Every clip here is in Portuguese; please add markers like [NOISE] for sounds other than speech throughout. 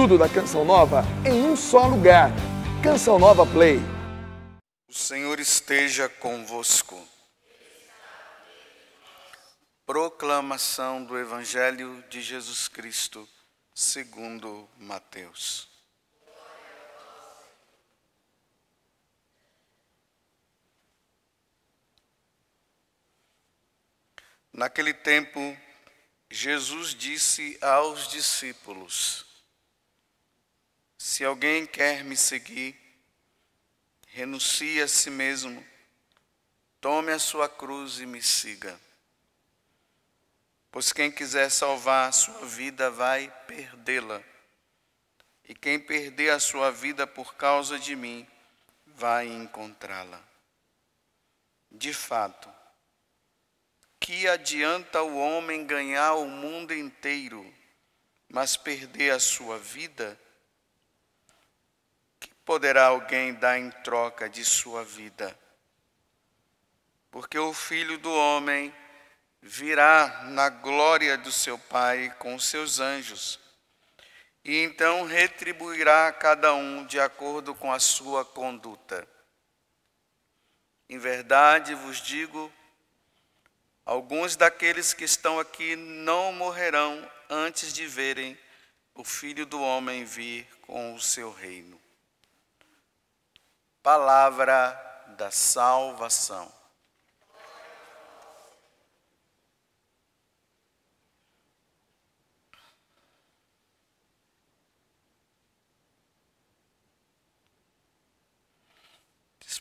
Tudo da Canção Nova em um só lugar. Canção Nova Play. O Senhor esteja convosco. Proclamação do Evangelho de Jesus Cristo, segundo Mateus. Naquele tempo, Jesus disse aos discípulos: se alguém quer me seguir, renuncie a si mesmo, tome a sua cruz e me siga. Pois quem quiser salvar a sua vida vai perdê-la, e quem perder a sua vida por causa de mim vai encontrá-la. De fato, que adianta o homem ganhar o mundo inteiro, mas perder a sua vida? poderá alguém dar em troca de sua vida? Porque o filho do homem virá na glória do seu Pai com seus anjos, e então retribuirá a cada um de acordo com a sua conduta. Em verdade vos digo, alguns daqueles que estão aqui não morrerão antes de verem o Filho do Homem vir com o seu reino palavra da salvação.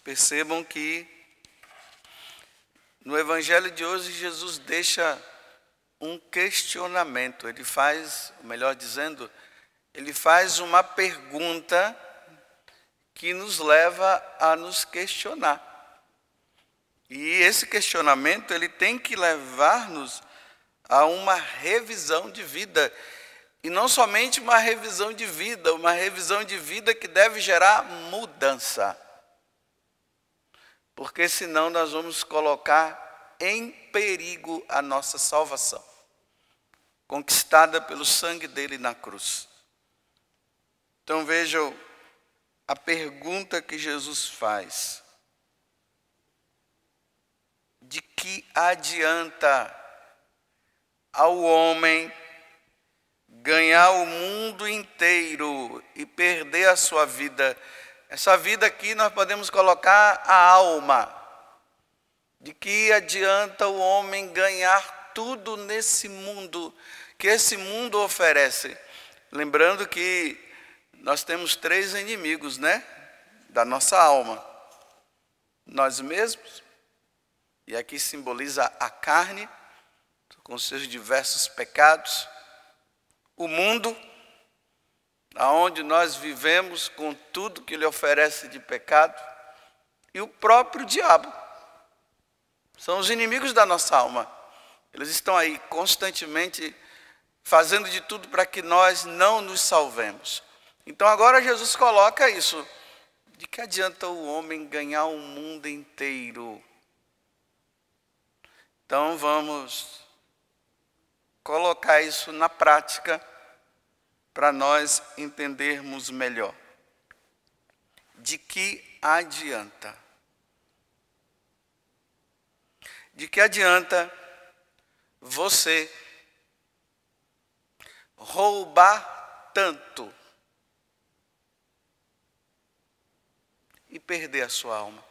percebam que no evangelho de hoje Jesus deixa um questionamento, ele faz, melhor dizendo, ele faz uma pergunta que nos leva a nos questionar. E esse questionamento ele tem que levar-nos a uma revisão de vida. E não somente uma revisão de vida, uma revisão de vida que deve gerar mudança. Porque senão nós vamos colocar em perigo a nossa salvação, conquistada pelo sangue dele na cruz. Então vejam a pergunta que Jesus faz: de que adianta ao homem ganhar o mundo inteiro e perder a sua vida? Essa vida aqui nós podemos colocar a alma. De que adianta o homem ganhar tudo nesse mundo que esse mundo oferece? Lembrando que nós temos três inimigos, né? Da nossa alma: nós mesmos, e aqui simboliza a carne, com seus diversos pecados, o mundo, aonde nós vivemos com tudo que lhe oferece de pecado, e o próprio diabo. São os inimigos da nossa alma. Eles estão aí constantemente fazendo de tudo para que nós não nos salvemos. Então agora Jesus coloca isso. De que adianta o homem ganhar o mundo inteiro? Então vamos colocar isso na prática para nós entendermos melhor. De que adianta? De que adianta você roubar tanto e perder a sua alma.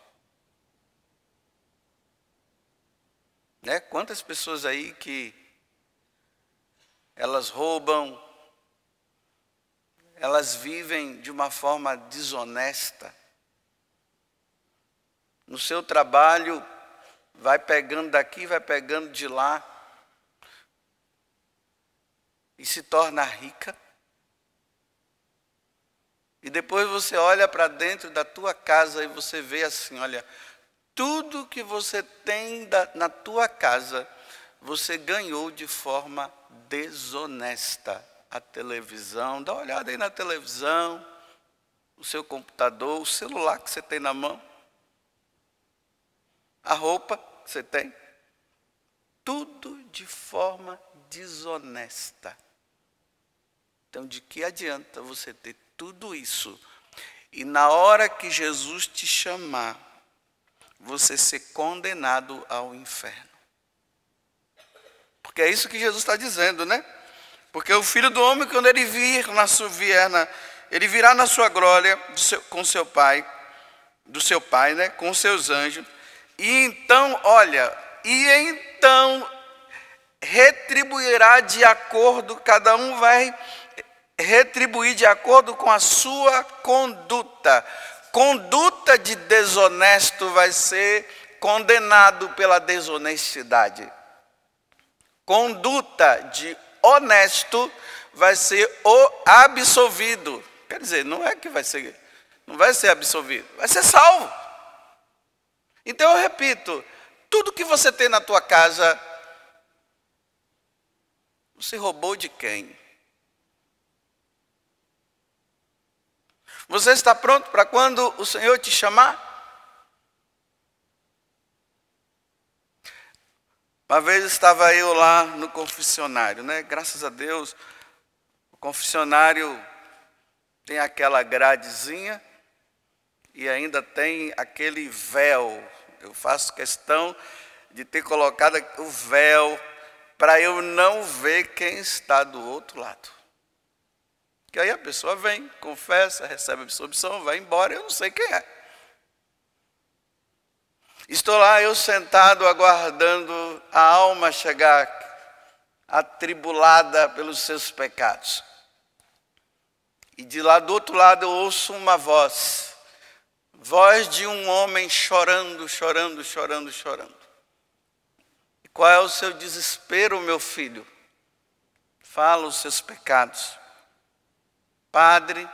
Né? Quantas pessoas aí que elas roubam, elas vivem de uma forma desonesta. No seu trabalho, vai pegando daqui, vai pegando de lá, e se torna rica. E depois você olha para dentro da tua casa e você vê assim, olha, tudo que você tem da, na tua casa, você ganhou de forma desonesta. A televisão, dá uma olhada aí na televisão, o seu computador, o celular que você tem na mão, a roupa que você tem, tudo de forma desonesta. Então, de que adianta você ter tudo isso. E na hora que Jesus te chamar, você ser condenado ao inferno. Porque é isso que Jesus está dizendo, né? Porque o filho do homem, quando ele vir na sua vierna, ele virá na sua glória seu, com seu pai, do seu pai, né? Com seus anjos. E então, olha, e então retribuirá de acordo, cada um vai retribuir de acordo com a sua conduta. Conduta de desonesto vai ser condenado pela desonestidade. Conduta de honesto vai ser o absolvido. Quer dizer, não é que vai ser, não vai ser absolvido, vai ser salvo. Então eu repito, tudo que você tem na tua casa, você roubou de quem? Você está pronto para quando o Senhor te chamar? Uma vez estava eu lá no confessionário, né? Graças a Deus, o confessionário tem aquela gradezinha e ainda tem aquele véu. Eu faço questão de ter colocado o véu para eu não ver quem está do outro lado. Que aí a pessoa vem, confessa, recebe a absorção, vai embora, eu não sei quem é. Estou lá eu sentado aguardando a alma chegar atribulada pelos seus pecados. E de lá do outro lado eu ouço uma voz, voz de um homem chorando, chorando, chorando, chorando. E qual é o seu desespero, meu filho? Fala os seus pecados. Padre,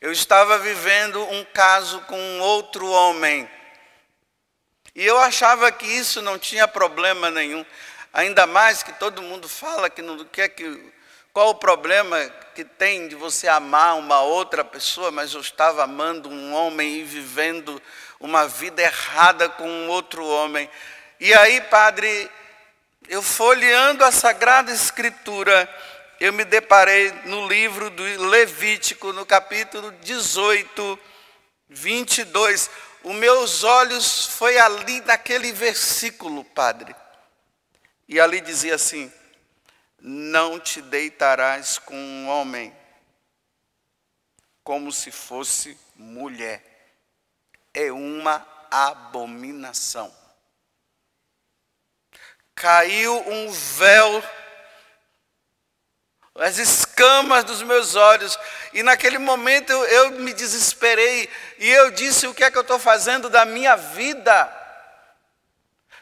eu estava vivendo um caso com um outro homem. E eu achava que isso não tinha problema nenhum. Ainda mais que todo mundo fala que não quer é que. Qual o problema que tem de você amar uma outra pessoa, mas eu estava amando um homem e vivendo uma vida errada com um outro homem. E aí, padre, eu folheando a Sagrada Escritura, eu me deparei no livro do Levítico, no capítulo 18, 22. Os meus olhos foi ali naquele versículo, Padre. E ali dizia assim: Não te deitarás com um homem, como se fosse mulher. É uma abominação. Caiu um véu as escamas dos meus olhos. E naquele momento eu, me desesperei e eu disse: o que é que eu estou fazendo da minha vida?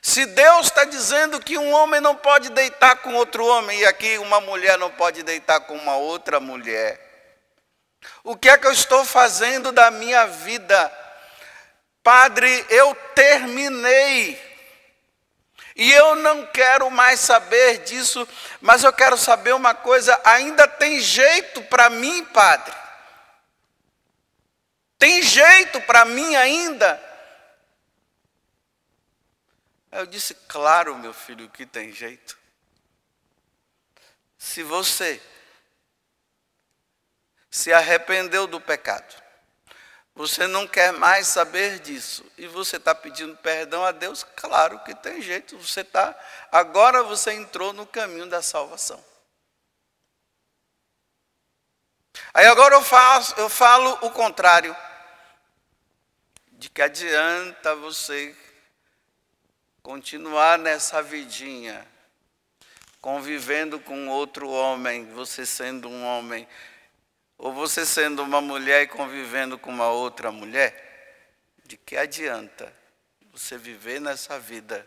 Se Deus está dizendo que um homem não pode deitar com outro homem, e aqui uma mulher não pode deitar com uma outra mulher, o que é que eu estou fazendo da minha vida? Padre, eu terminei e eu não quero mais saber disso, mas eu quero saber uma coisa: ainda tem jeito para mim, Padre? Tem jeito para mim ainda? Eu disse: Claro, meu filho, que tem jeito. Se você se arrependeu do pecado, você não quer mais saber disso. E você está pedindo perdão a Deus? Claro que tem jeito. Você está. Agora você entrou no caminho da salvação. Aí agora eu, faço, eu falo o contrário. De que adianta você continuar nessa vidinha, convivendo com outro homem, você sendo um homem ou você sendo uma mulher e convivendo com uma outra mulher, de que adianta você viver nessa vida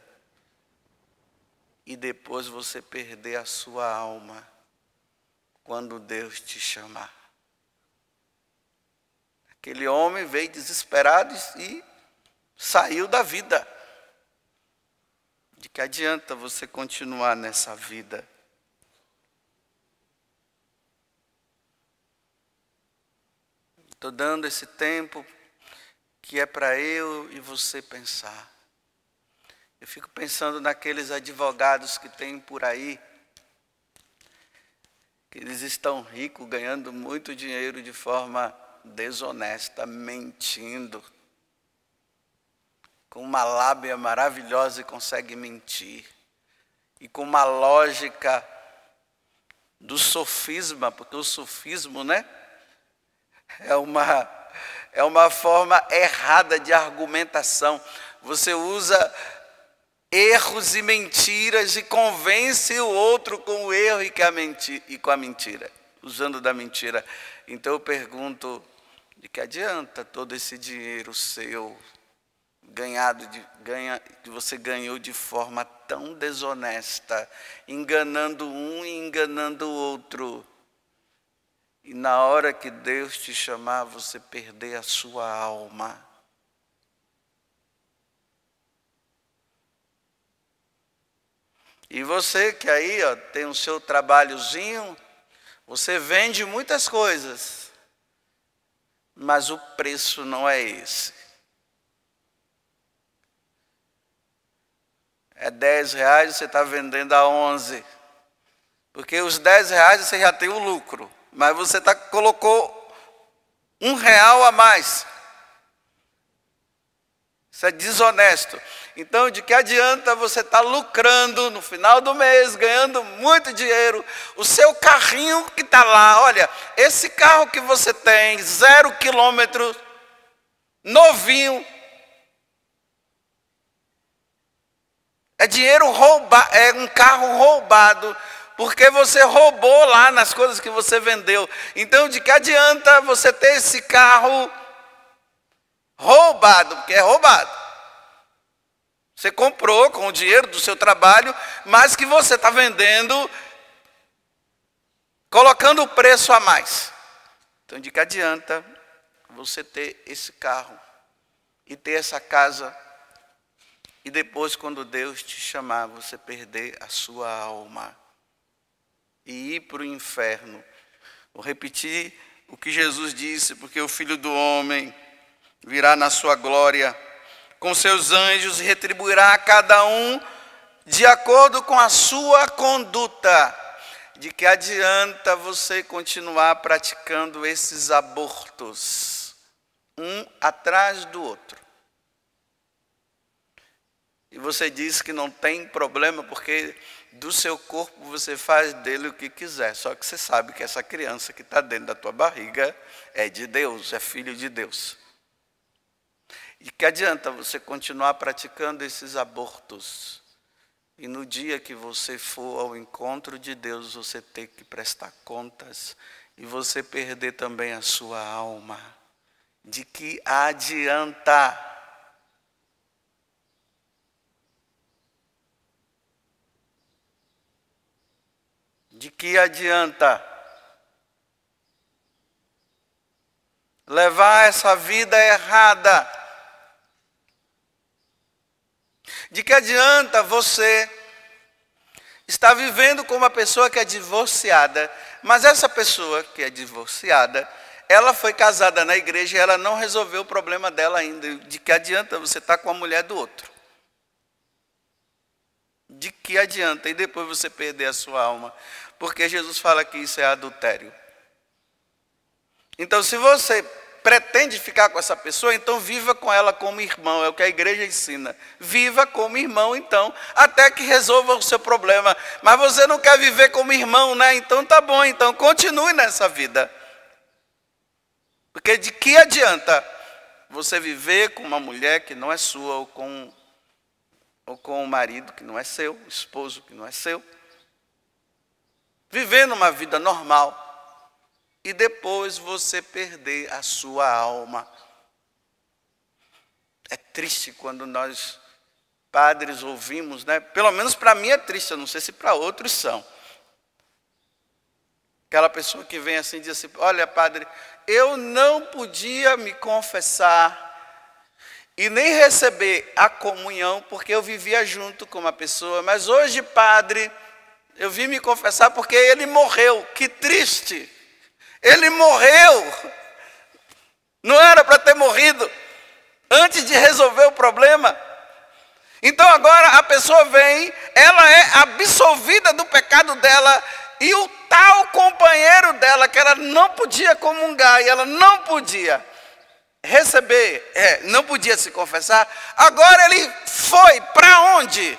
e depois você perder a sua alma quando Deus te chamar? Aquele homem veio desesperado e saiu da vida. De que adianta você continuar nessa vida? Estou dando esse tempo que é para eu e você pensar. Eu fico pensando naqueles advogados que tem por aí, que eles estão ricos, ganhando muito dinheiro de forma desonesta, mentindo. Com uma lábia maravilhosa e consegue mentir. E com uma lógica do sofisma, porque o sofismo, né? É uma, é uma forma errada de argumentação. Você usa erros e mentiras e convence o outro com o erro e, e com a mentira, usando da mentira. Então eu pergunto: de que adianta todo esse dinheiro seu ganhado de, ganha, que você ganhou de forma tão desonesta, enganando um e enganando o outro? E na hora que Deus te chamar, você perder a sua alma. E você que aí ó, tem o seu trabalhozinho, você vende muitas coisas, mas o preço não é esse. É 10 reais, você está vendendo a 11. Porque os 10 reais você já tem o lucro mas você tá, colocou um real a mais. Isso é desonesto. Então, de que adianta você estar tá lucrando no final do mês, ganhando muito dinheiro? O seu carrinho que está lá, olha, esse carro que você tem, zero quilômetro, novinho, é dinheiro roubado, é um carro roubado porque você roubou lá nas coisas que você vendeu. Então, de que adianta você ter esse carro roubado, porque é roubado. Você comprou com o dinheiro do seu trabalho, mas que você está vendendo, colocando o preço a mais. Então, de que adianta você ter esse carro e ter essa casa e depois, quando Deus te chamar, você perder a sua alma? e ir para o inferno. Vou repetir o que Jesus disse, porque o filho do homem virá na sua glória com seus anjos e retribuirá a cada um de acordo com a sua conduta. De que adianta você continuar praticando esses abortos, um atrás do outro? E você diz que não tem problema porque do seu corpo você faz dele o que quiser, só que você sabe que essa criança que está dentro da tua barriga é de Deus, é filho de Deus. E que adianta você continuar praticando esses abortos e no dia que você for ao encontro de Deus você ter que prestar contas e você perder também a sua alma? De que adianta? De que adianta levar essa vida errada? De que adianta você estar vivendo com uma pessoa que é divorciada, mas essa pessoa que é divorciada, ela foi casada na igreja e ela não resolveu o problema dela ainda. De que adianta você estar com a mulher do outro? De que adianta? E depois você perder a sua alma porque Jesus fala que isso é adultério. Então, se você pretende ficar com essa pessoa, então viva com ela como irmão, é o que a igreja ensina. Viva como irmão, então, até que resolva o seu problema. Mas você não quer viver como irmão, né? Então tá bom, então continue nessa vida. Porque de que adianta você viver com uma mulher que não é sua ou com ou com um marido que não é seu, esposo que não é seu? vivendo uma vida normal e depois você perder a sua alma. É triste quando nós padres ouvimos, né? Pelo menos para mim é triste, eu não sei se para outros são. Aquela pessoa que vem assim e diz assim: "Olha, padre, eu não podia me confessar e nem receber a comunhão porque eu vivia junto com uma pessoa, mas hoje, padre, eu vim me confessar porque ele morreu. Que triste! Ele morreu. Não era para ter morrido antes de resolver o problema. Então agora a pessoa vem, ela é absolvida do pecado dela e o tal companheiro dela que ela não podia comungar e ela não podia receber, é, não podia se confessar, agora ele foi para onde?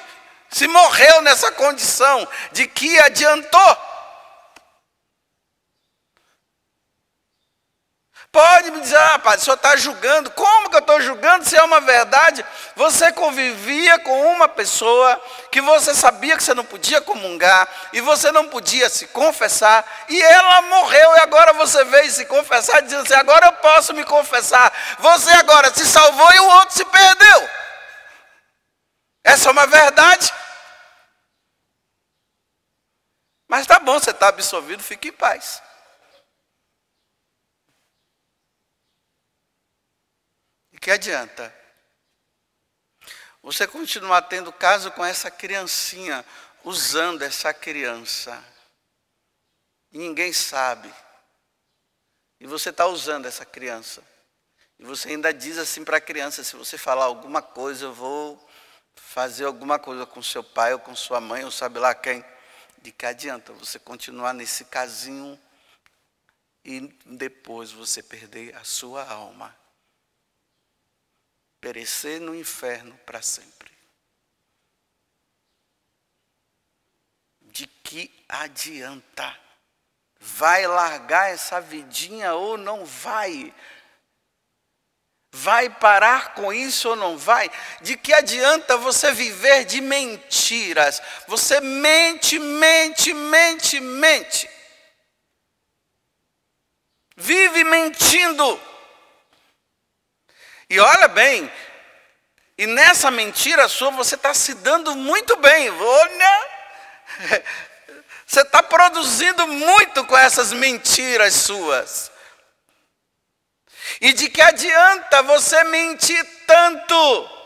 Se morreu nessa condição, de que adiantou? Pode me dizer, ah, padre, o senhor está julgando. Como que eu estou julgando se é uma verdade? Você convivia com uma pessoa que você sabia que você não podia comungar e você não podia se confessar e ela morreu e agora você veio se confessar dizendo assim, agora eu posso me confessar. Você agora se salvou e o outro se perdeu. Essa é uma verdade. Mas tá bom, você está absolvido, fique em paz. E que adianta? Você continuar tendo caso com essa criancinha, usando essa criança. E ninguém sabe. E você está usando essa criança. E você ainda diz assim para a criança: se você falar alguma coisa, eu vou fazer alguma coisa com seu pai ou com sua mãe, ou sabe lá quem, de que adianta você continuar nesse casinho e depois você perder a sua alma. Perecer no inferno para sempre. De que adianta? Vai largar essa vidinha ou não vai? Vai parar com isso ou não vai? De que adianta você viver de mentiras? Você mente, mente, mente, mente. Vive mentindo. E olha bem, e nessa mentira sua você está se dando muito bem. Olha, [LAUGHS] você está produzindo muito com essas mentiras suas. E de que adianta você mentir tanto?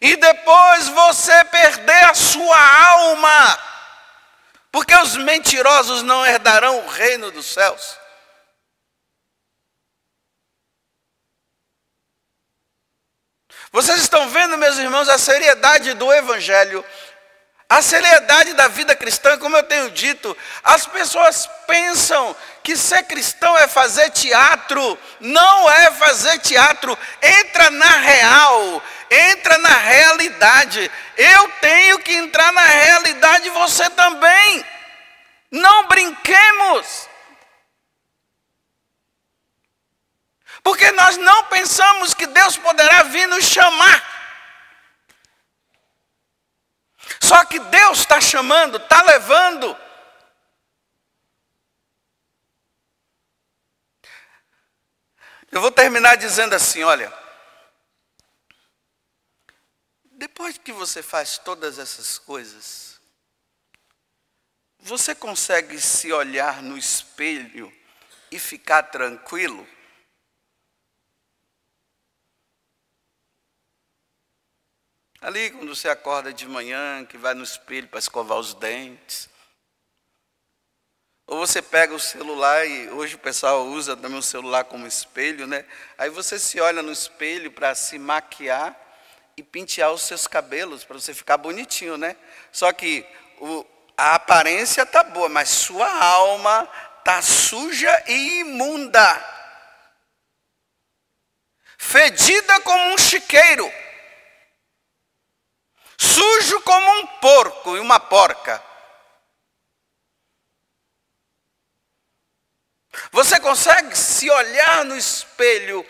E depois você perder a sua alma, porque os mentirosos não herdarão o reino dos céus. Vocês estão vendo, meus irmãos, a seriedade do Evangelho a seriedade da vida cristã, como eu tenho dito, as pessoas pensam que ser cristão é fazer teatro. Não é fazer teatro. Entra na real, entra na realidade. Eu tenho que entrar na realidade, você também. Não brinquemos. Porque nós não pensamos que Deus poderá vir nos chamar Só que Deus está chamando, está levando. Eu vou terminar dizendo assim: olha, depois que você faz todas essas coisas, você consegue se olhar no espelho e ficar tranquilo? Ali, quando você acorda de manhã, que vai no espelho para escovar os dentes. Ou você pega o celular e hoje o pessoal usa também o celular como espelho, né? Aí você se olha no espelho para se maquiar e pentear os seus cabelos para você ficar bonitinho, né? Só que o, a aparência tá boa, mas sua alma tá suja e imunda. Fedida como um chiqueiro sujo como um porco e uma porca. Você consegue se olhar no espelho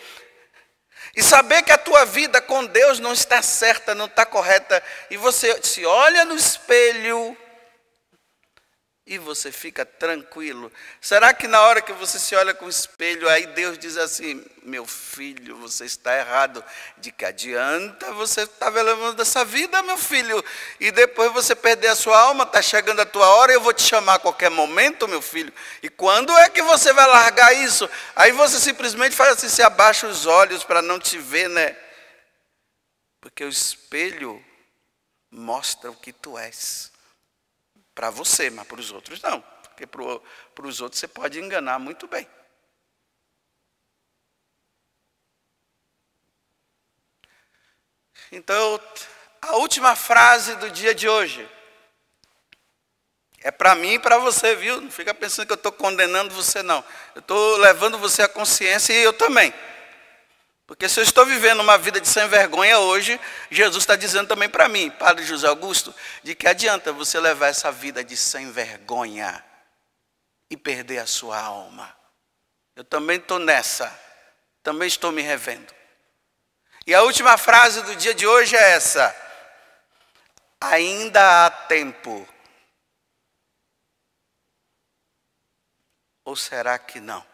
e saber que a tua vida com Deus não está certa, não está correta, e você se olha no espelho e você fica tranquilo. Será que na hora que você se olha com o espelho, aí Deus diz assim: meu filho, você está errado. De que adianta você estar tá levando dessa vida, meu filho? E depois você perder a sua alma, está chegando a tua hora, eu vou te chamar a qualquer momento, meu filho. E quando é que você vai largar isso? Aí você simplesmente faz assim: se abaixa os olhos para não te ver, né? Porque o espelho mostra o que tu és. Para você, mas para os outros não. Porque para os outros você pode enganar muito bem. Então, a última frase do dia de hoje. É para mim e para você, viu? Não fica pensando que eu estou condenando você, não. Eu estou levando você à consciência e eu também. Porque se eu estou vivendo uma vida de sem vergonha hoje, Jesus está dizendo também para mim, Padre José Augusto, de que adianta você levar essa vida de sem vergonha e perder a sua alma. Eu também estou nessa, também estou me revendo. E a última frase do dia de hoje é essa: ainda há tempo. Ou será que não?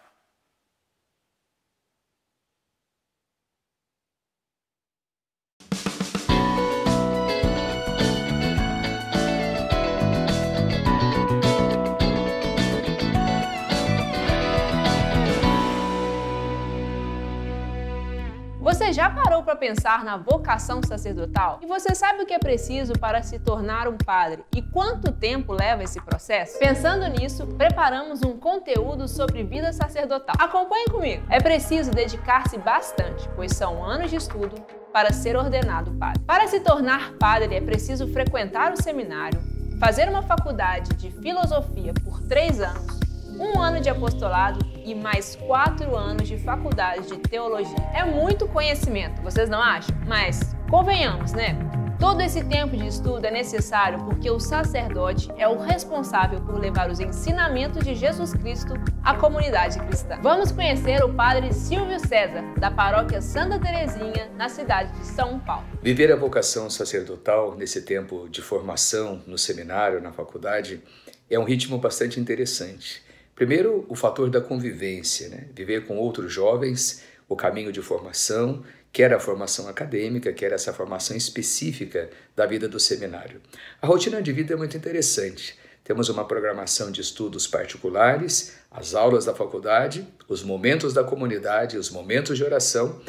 Você já parou para pensar na vocação sacerdotal? E você sabe o que é preciso para se tornar um padre e quanto tempo leva esse processo? Pensando nisso, preparamos um conteúdo sobre vida sacerdotal. Acompanhe comigo. É preciso dedicar-se bastante, pois são anos de estudo para ser ordenado padre. Para se tornar padre é preciso frequentar o seminário, fazer uma faculdade de filosofia por três anos, um ano de apostolado e mais quatro anos de faculdade de teologia. É muito conhecimento, vocês não acham? Mas convenhamos, né? Todo esse tempo de estudo é necessário porque o sacerdote é o responsável por levar os ensinamentos de Jesus Cristo à comunidade cristã. Vamos conhecer o padre Silvio César, da paróquia Santa Terezinha, na cidade de São Paulo. Viver a vocação sacerdotal nesse tempo de formação no seminário, na faculdade, é um ritmo bastante interessante. Primeiro, o fator da convivência, né? viver com outros jovens, o caminho de formação, quer a formação acadêmica, quer essa formação específica da vida do seminário. A rotina de vida é muito interessante. Temos uma programação de estudos particulares, as aulas da faculdade, os momentos da comunidade, os momentos de oração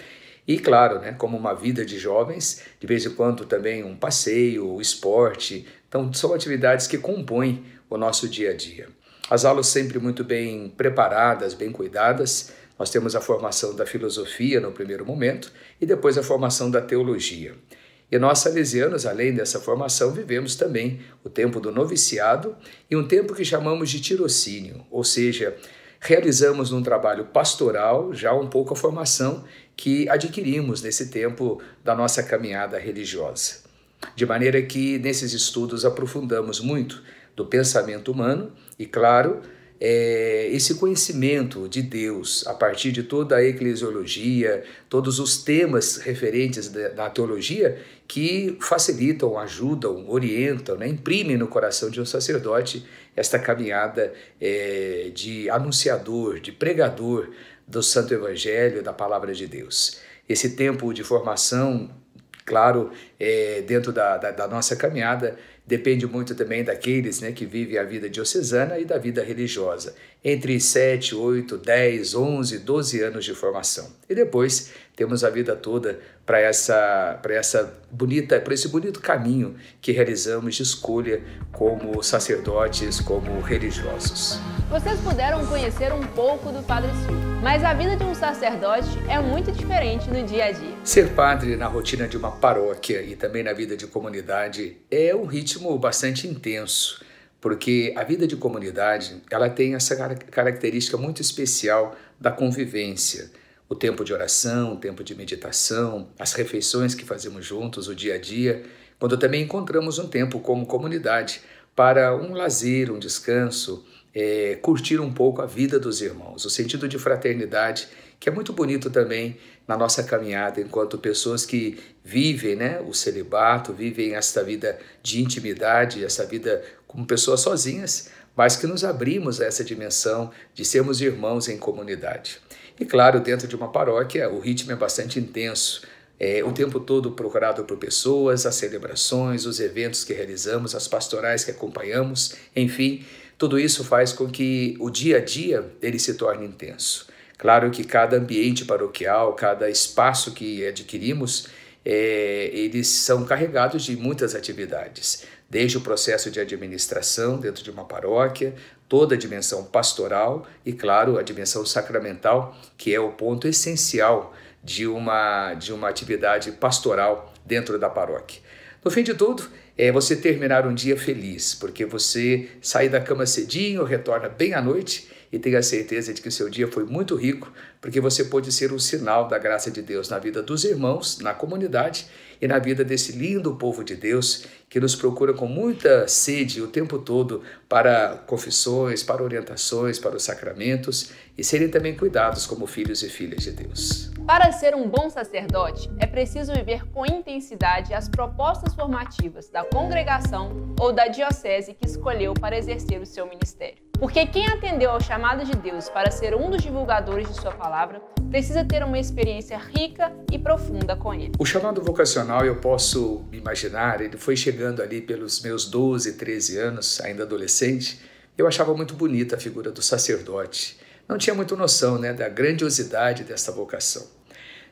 e, claro, né, como uma vida de jovens, de vez em quando também um passeio, o esporte. Então, são atividades que compõem o nosso dia a dia. As aulas sempre muito bem preparadas, bem cuidadas. Nós temos a formação da filosofia no primeiro momento e depois a formação da teologia. E nós, salesianos, além dessa formação, vivemos também o tempo do noviciado e um tempo que chamamos de tirocínio, ou seja, realizamos um trabalho pastoral, já um pouco a formação que adquirimos nesse tempo da nossa caminhada religiosa. De maneira que nesses estudos aprofundamos muito do pensamento humano e, claro, é, esse conhecimento de Deus a partir de toda a eclesiologia, todos os temas referentes da, teologia que facilitam, ajudam, orientam, né, imprimem no coração de um sacerdote esta caminhada é, de anunciador, de pregador do Santo Evangelho, da Palavra de Deus. Esse tempo de formação, claro, é, dentro da, da, da, nossa caminhada depende muito também daqueles né, que vivem a vida diocesana e da vida religiosa, entre 7, 8, 10, 11, 12 anos de formação. E depois temos a vida toda para essa, para essa bonita, para esse bonito caminho que realizamos de escolha como sacerdotes, como religiosos. Vocês puderam conhecer um pouco do Padre Silvio, mas a vida de um sacerdote é muito diferente no dia a dia. Ser padre na rotina de uma paróquia e também na vida de comunidade é um ritmo bastante intenso, porque a vida de comunidade ela tem essa característica muito especial da convivência. O tempo de oração, o tempo de meditação, as refeições que fazemos juntos, o dia a dia, quando também encontramos um tempo como comunidade para um lazer, um descanso, é, curtir um pouco a vida dos irmãos, o sentido de fraternidade, que é muito bonito também na nossa caminhada, enquanto pessoas que vivem né, o celibato, vivem esta vida de intimidade, essa vida como pessoas sozinhas, mas que nos abrimos a essa dimensão de sermos irmãos em comunidade. E claro, dentro de uma paróquia, o ritmo é bastante intenso. É, o tempo todo procurado por pessoas, as celebrações, os eventos que realizamos, as pastorais que acompanhamos, enfim, tudo isso faz com que o dia a dia ele se torne intenso. Claro que cada ambiente paroquial, cada espaço que adquirimos, é, eles são carregados de muitas atividades, desde o processo de administração dentro de uma paróquia, toda a dimensão pastoral e, claro, a dimensão sacramental, que é o ponto essencial de uma, de uma atividade pastoral dentro da paróquia. No fim de tudo, é você terminar um dia feliz, porque você sai da cama cedinho, retorna bem à noite e tenha certeza de que o seu dia foi muito rico, porque você pode ser um sinal da graça de Deus na vida dos irmãos, na comunidade e na vida desse lindo povo de Deus que nos procura com muita sede o tempo todo para confissões, para orientações, para os sacramentos e serem também cuidados como filhos e filhas de Deus. Para ser um bom sacerdote, é preciso viver com intensidade as propostas formativas da congregação ou da diocese que escolheu para exercer o seu ministério. Porque quem atendeu ao chamado de Deus para ser um dos divulgadores de sua palavra precisa ter uma experiência rica e profunda com ele. O chamado vocacional, eu posso me imaginar, ele foi chegando ali pelos meus 12, 13 anos, ainda adolescente. Eu achava muito bonita a figura do sacerdote. Não tinha muito noção né, da grandiosidade desta vocação.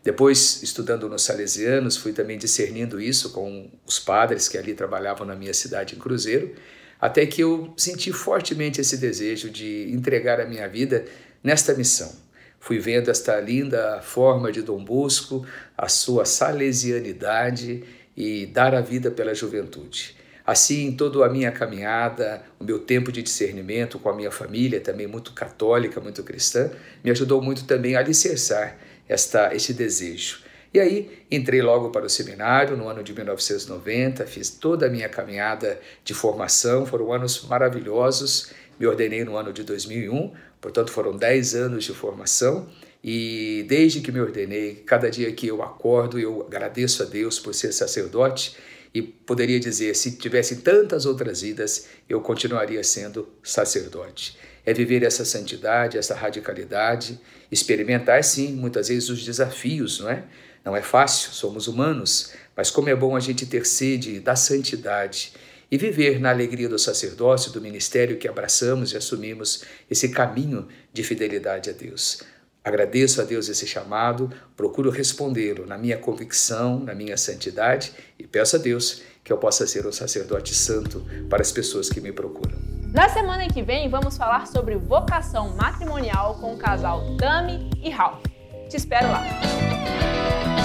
Depois, estudando nos Salesianos, fui também discernindo isso com os padres que ali trabalhavam na minha cidade em Cruzeiro até que eu senti fortemente esse desejo de entregar a minha vida nesta missão. Fui vendo esta linda forma de Dom Bosco, a sua salesianidade e dar a vida pela juventude. Assim, toda a minha caminhada, o meu tempo de discernimento com a minha família, também muito católica, muito cristã, me ajudou muito também a alicerçar esta, este desejo e aí entrei logo para o seminário no ano de 1990, fiz toda a minha caminhada de formação, foram anos maravilhosos. Me ordenei no ano de 2001, portanto foram 10 anos de formação. E desde que me ordenei, cada dia que eu acordo, eu agradeço a Deus por ser sacerdote e poderia dizer, se tivesse tantas outras vidas, eu continuaria sendo sacerdote. É viver essa santidade, essa radicalidade, experimentar sim, muitas vezes os desafios, não é? Não é fácil, somos humanos, mas como é bom a gente ter sede da santidade e viver na alegria do sacerdócio, do ministério que abraçamos e assumimos esse caminho de fidelidade a Deus. Agradeço a Deus esse chamado, procuro respondê-lo na minha convicção, na minha santidade e peço a Deus que eu possa ser um sacerdote santo para as pessoas que me procuram. Na semana que vem, vamos falar sobre vocação matrimonial com o casal Tami e Ralph. Te espero lá!